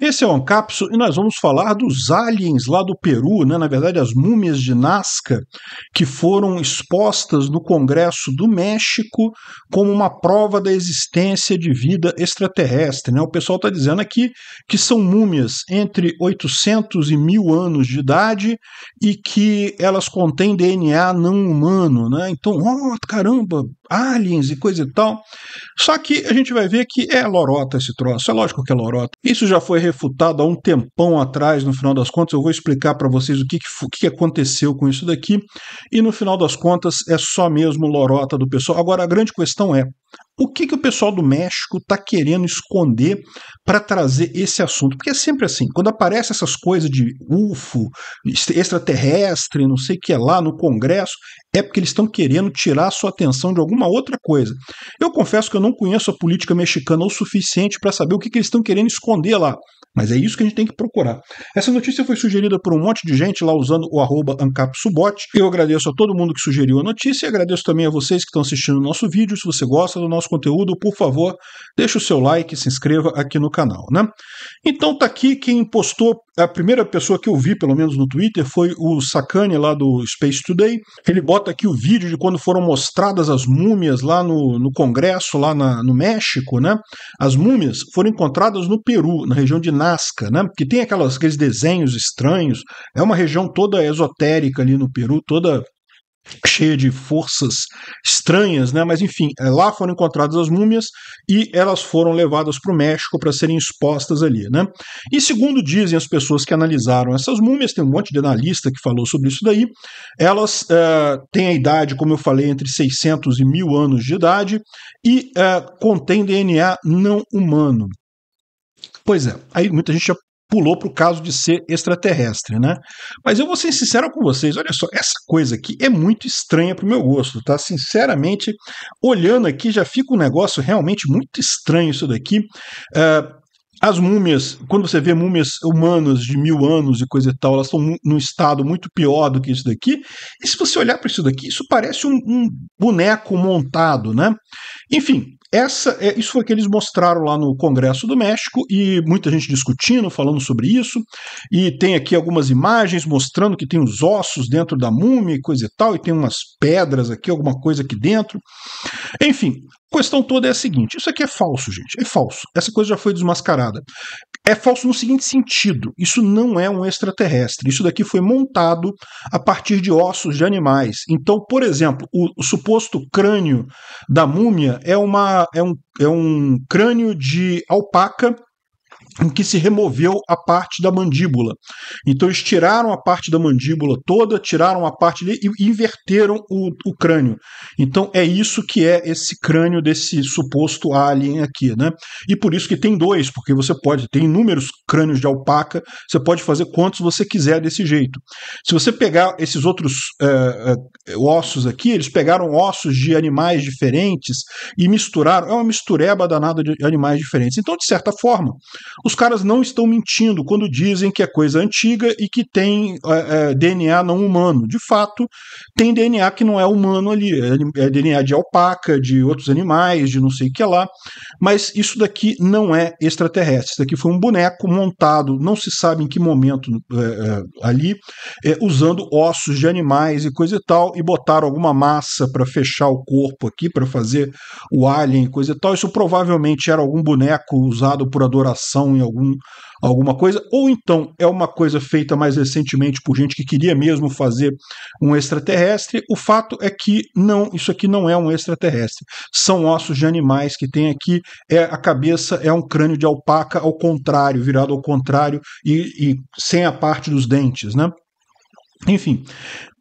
Esse é o Ancapso e nós vamos falar dos aliens lá do Peru, né? na verdade as múmias de Nazca, que foram expostas no Congresso do México como uma prova da existência de vida extraterrestre. Né? O pessoal está dizendo aqui que são múmias entre 800 e 1000 anos de idade e que elas contêm DNA não humano. Né? Então, oh, caramba, aliens e coisa e tal. Só que a gente vai ver que é lorota esse troço, é lógico que é lorota. Isso já foi refutado há um tempão atrás, no final das contas, eu vou explicar para vocês o que, que, que aconteceu com isso daqui, e no final das contas é só mesmo lorota do pessoal. Agora, a grande questão é, o que, que o pessoal do México está querendo esconder para trazer esse assunto? Porque é sempre assim, quando aparecem essas coisas de UFO, extraterrestre, não sei o que é lá no Congresso, é porque eles estão querendo tirar a sua atenção de alguma outra coisa. Eu confesso que eu não conheço a política mexicana o suficiente para saber o que, que eles estão querendo esconder lá. Mas é isso que a gente tem que procurar. Essa notícia foi sugerida por um monte de gente lá usando o arroba AncapSubot. Eu agradeço a todo mundo que sugeriu a notícia e agradeço também a vocês que estão assistindo o nosso vídeo. Se você gosta do nosso conteúdo, por favor, deixe o seu like e se inscreva aqui no canal, né? Então tá aqui quem postou, a primeira pessoa que eu vi, pelo menos no Twitter, foi o Sakane lá do Space Today. Ele bota aqui o vídeo de quando foram mostradas as múmias lá no, no Congresso, lá na, no México, né? As múmias foram encontradas no Peru, na região de Nazca, né? Que tem aquelas, aqueles desenhos estranhos. É uma região toda esotérica ali no Peru, toda cheia de forças estranhas, né? Mas enfim, é, lá foram encontradas as múmias e elas foram levadas para o México para serem expostas ali, né? E segundo dizem as pessoas que analisaram essas múmias, tem um monte de analista que falou sobre isso daí, elas uh, têm a idade, como eu falei, entre 600 e 1000 anos de idade e uh, contém DNA não humano. Pois é, aí muita gente já pulou para o caso de ser extraterrestre, né? Mas eu vou ser sincero com vocês, olha só, essa coisa aqui é muito estranha para o meu gosto, tá? Sinceramente, olhando aqui já fica um negócio realmente muito estranho isso daqui. Uh, as múmias, quando você vê múmias humanas de mil anos e coisa e tal, elas estão num estado muito pior do que isso daqui. E se você olhar para isso daqui, isso parece um, um boneco montado, né? Enfim, essa, é, isso foi o que eles mostraram lá no Congresso do México e muita gente discutindo, falando sobre isso. E tem aqui algumas imagens mostrando que tem os ossos dentro da múmia e coisa e tal, e tem umas pedras aqui, alguma coisa aqui dentro. Enfim, a questão toda é a seguinte: isso aqui é falso, gente. É falso. Essa coisa já foi desmascarada. É falso no seguinte sentido: isso não é um extraterrestre. Isso daqui foi montado a partir de ossos de animais. Então, por exemplo, o, o suposto crânio da múmia é, uma, é, um, é um crânio de alpaca em que se removeu a parte da mandíbula. Então eles tiraram a parte da mandíbula toda, tiraram a parte dele e inverteram o, o crânio. Então é isso que é esse crânio desse suposto alien aqui, né? E por isso que tem dois, porque você pode ter inúmeros crânios de alpaca, você pode fazer quantos você quiser desse jeito. Se você pegar esses outros é, é, ossos aqui, eles pegaram ossos de animais diferentes e misturaram, é uma mistureba danada de animais diferentes. Então, de certa forma, os caras não estão mentindo quando dizem que é coisa antiga e que tem é, é, DNA não humano. De fato, tem DNA que não é humano ali. É, é DNA de alpaca, de outros animais, de não sei o que lá. Mas isso daqui não é extraterrestre. Isso daqui foi um boneco montado, não se sabe em que momento é, é ali, é, usando ossos de animais e coisa e tal, e botaram alguma massa para fechar o corpo aqui, para fazer o alien e coisa e tal. Isso provavelmente era algum boneco usado por adoração em algum, alguma coisa, ou então é uma coisa feita mais recentemente por gente que queria mesmo fazer um extraterrestre. O fato é que não, isso aqui não é um extraterrestre. São ossos de animais que tem aqui, é a cabeça é um crânio de alpaca ao contrário, virado ao contrário e, e sem a parte dos dentes, né? Enfim,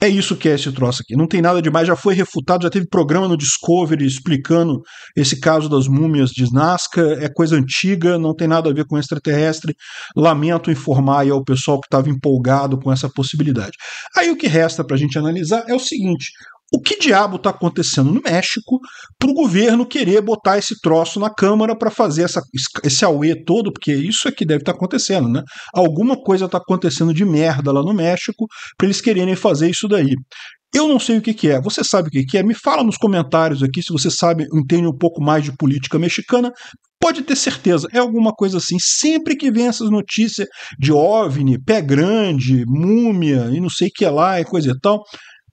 é isso que é esse troço aqui. Não tem nada demais, já foi refutado, já teve programa no Discovery explicando esse caso das múmias de Nazca, é coisa antiga, não tem nada a ver com extraterrestre. Lamento informar aí ao pessoal que estava empolgado com essa possibilidade. Aí o que resta para a gente analisar é o seguinte: o que diabo está acontecendo no México para o governo querer botar esse troço na Câmara para fazer essa, esse auê todo, porque isso é que deve estar tá acontecendo, né? Alguma coisa está acontecendo de merda lá no México para eles quererem fazer isso daí. Eu não sei o que, que, é. Você sabe o que, que é? Me fala nos comentários aqui se você sabe, entende um pouco mais de política mexicana. Pode ter certeza, é alguma coisa assim. Sempre que vem essas notícias de OVNI, pé grande, múmia e não sei o que lá e coisa e tal,